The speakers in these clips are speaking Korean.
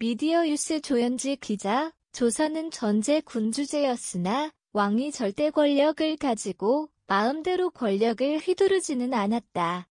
미디어 뉴스 조현지 기자, 조선은 전제 군주제였으나 왕이 절대 권력을 가지고 마음대로 권력을 휘두르지는 않았다.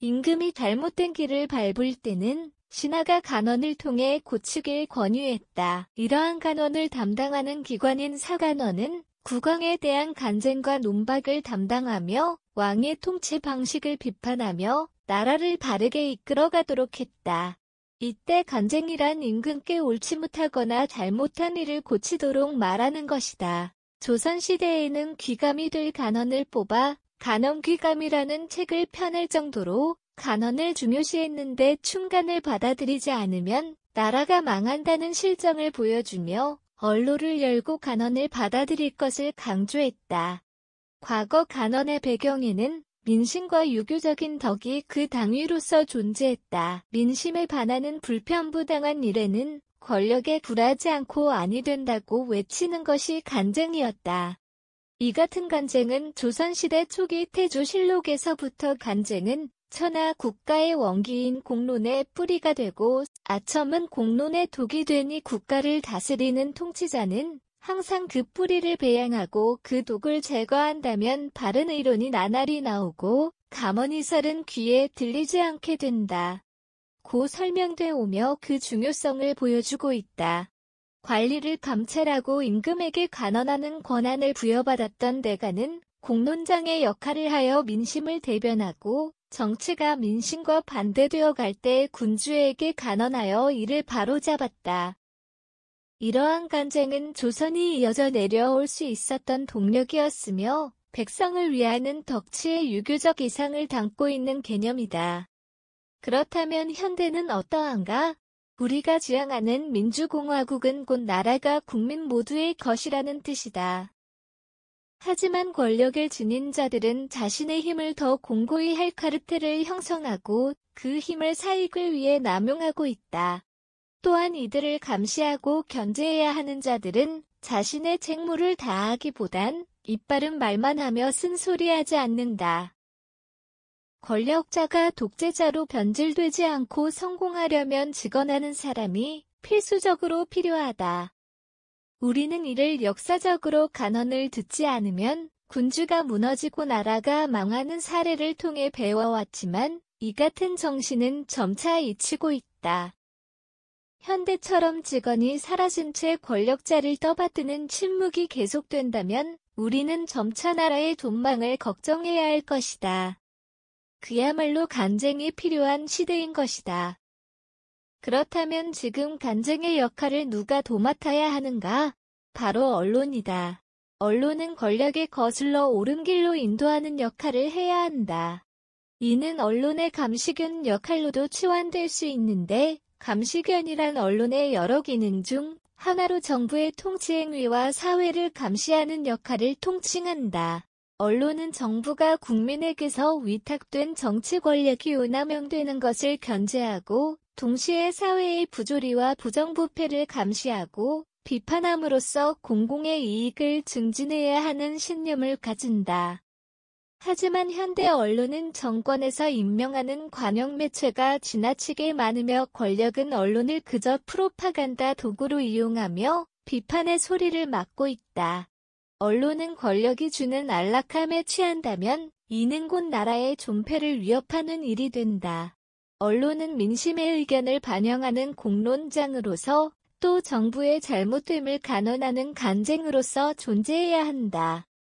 임금이 잘못된 길을 밟을 때는 신하가 간원을 통해 고치길 권유했다. 이러한 간원을 담당하는 기관인 사간원은 국왕에 대한 간쟁과 논박을 담당하며 왕의 통치 방식을 비판하며 나라를 바르게 이끌어가도록 했다. 이때 간쟁이란 임금께 옳지 못하거나 잘못한 일을 고치도록 말하는 것이다. 조선시대에는 귀감이 될간언을 뽑아 간언귀감이라는 책을 펴낼 정도로 간언을 중요시했는데 충간을 받아들이지 않으면 나라가 망한다는 실정을 보여주며 언로를 열고 간언을 받아들일 것을 강조했다. 과거 간언의 배경에는 민심과 유교적인 덕이 그 당위로서 존재했다. 민심에 반하는 불편부당한 일에는 권력에 굴하지 않고 아니 된다고 외치는 것이 간쟁이었다. 이 같은 간쟁은 조선시대 초기 태조실록에서부터 간쟁은 천하 국가의 원기인 공론의 뿌리가 되고 아첨은 공론의 독이 되니 국가를 다스리는 통치자는 항상 그 뿌리를 배양하고 그 독을 제거한다면 바른 의론이 나날이 나오고 감언이설은 귀에 들리지 않게 된다. 고 설명돼 오며 그 중요성을 보여주고 있다. 관리를 감찰하고 임금에게 간언하는 권한을 부여받았던 대가는 공론장의 역할을 하여 민심을 대변하고 정치가 민심과 반대되어 갈 때 군주에게 간언하여 이를 바로잡았다. 이러한 간쟁은 조선이 이어져 내려올 수 있었던 동력이었으며 백성을 위하는 덕치의 유교적 이상을 담고 있는 개념이다. 그렇다면 현대는 어떠한가? 우리가 지향하는 민주공화국은 곧 나라가 국민 모두의 것이라는 뜻이다. 하지만 권력을 지닌 자들은 자신의 힘을 더 공고히 할 카르텔을 형성하고 그 힘을 사익을 위해 남용하고 있다. 또한 이들을 감시하고 견제해야 하는 자들은 자신의 책무를 다하기보단 이바른 말만 하며 쓴소리하지 않는다. 권력자가 독재자로 변질되지 않고 성공하려면 직언하는 사람이 필수적으로 필요하다. 우리는 이를 역사적으로 간언을 듣지 않으면 군주가 무너지고 나라가 망하는 사례를 통해 배워왔지만 이 같은 정신은 점차 잊히고 있다. 현대처럼 직원이 사라진 채 권력자를 떠받드는 침묵이 계속된다면 우리는 점차 나라의 돈망을 걱정해야 할 것이다. 그야말로 간쟁이 필요한 시대인 것이다. 그렇다면 지금 간쟁의 역할을 누가 도맡아야 하는가? 바로 언론이다. 언론은 권력의 거슬러 옳은 길로 인도하는 역할을 해야 한다. 이는 언론의 감시균 역할로도 치환될 수 있는데 감시견이란 언론의 여러 기능 중 하나로 정부의 통치행위와 사회를 감시하는 역할을 통칭한다. 언론은 정부가 국민에게서 위탁된 정치 권력이 운남용되는 것을 견제하고 동시에 사회의 부조리와 부정부패를 감시하고 비판함으로써 공공의 이익을 증진해야 하는 신념을 가진다. 하지만 현대 언론은 정권에서 임명하는 관영 매체가 지나치게 많으며 권력은 언론을 그저 프로파간다 도구로 이용하며 비판의 소리를 막고 있다. 언론은 권력이 주는 안락함에 취한다면 이는 곧 나라의 존폐를 위협하는 일이 된다. 언론은 민심의 의견을 반영하는 공론장으로서 또 정부의 잘못됨을 간언하는 간쟁으로서 존재해야 한다.